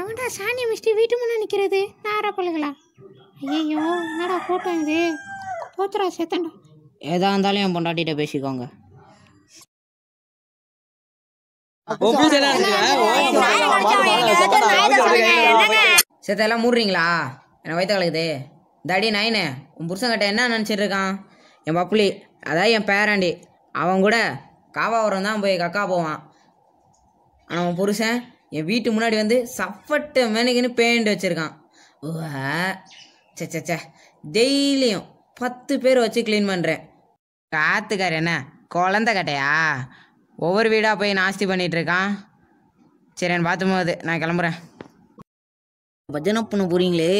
எவன்டா சாணி மிஸ்டி வீட்டு முன்னே நிற்கிறது நாரா பழுகளா ஐயோ என்னடா கூட்டம் இது போச்சுடா செத்தண்டா எதா இருந்தாலும் என் பொண்டாட்டிகிட்ட பேசிக்கோங்க செத்த எல்லாம் மூடுறீங்களா என்ன வயிற்று கலக்குது தடி நைனே உன் புருஷங்கிட்ட என்ன நினச்சிட்ருக்கான் என் பப்புளி அதான் என் பேராண்டி அவன் கூட காவாபுரம் தான் போய் கக்கா போவான் ஆனால் உன் புருஷன் என் வீட்டு முன்னாடி வந்து சஃபட்டு மேனிக்குன்னு பெயிண்ட் வச்சுருக்கான் சே சே சே டெய்லியும் பத்து பேர் வச்சு க்ளீன் பண்ணுறேன் காத்துக்கார் என்ன குழந்த கட்டையா ஒவ்வொரு வீடாக போய் நாஸ்தி பண்ணிகிட்ருக்கான் சரி நான் பார்த்தும் நான் கிளம்புறேன் பஜனை பண்ண போகிறீங்களே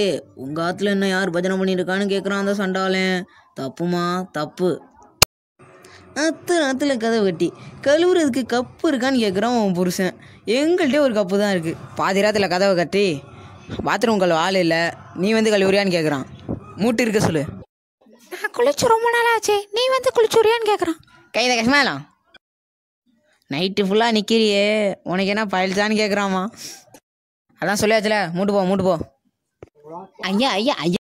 உங்கள் ஆற்றுல என்ன யார் பஜனை பண்ணியிருக்கான்னு கேட்குறான் அந்த சண்டாளன் தப்புமா தப்பு அத்து நாத்துல கதை வெட்டி கழுவுறதுக்கு கப்பு இருக்கான்னு கேட்குறான் உன் புருஷன் எங்கள்கிட்ட ஒரு கப்பு தான் இருக்குது பாதி ராத்தில் கதவை கட்டி பாத்ரூம் கழுவ ஆள் இல்லை நீ வந்து கழுவுறியான்னு கேட்குறான் மூட்டு இருக்க சொல்லு நான் குளிச்சு ரொம்ப நாளாச்சு நீ வந்து குளிச்சுறியான்னு கேட்குறான் கைதை கஷ்டமா நைட்டு ஃபுல்லாக நிற்கிறியே உனக்கு என்ன பயில்தான்னு கேட்குறாமா அதான் சொல்லியாச்சுல மூட்டு போ மூட்டு போ ஐயா ஐயா ஐயா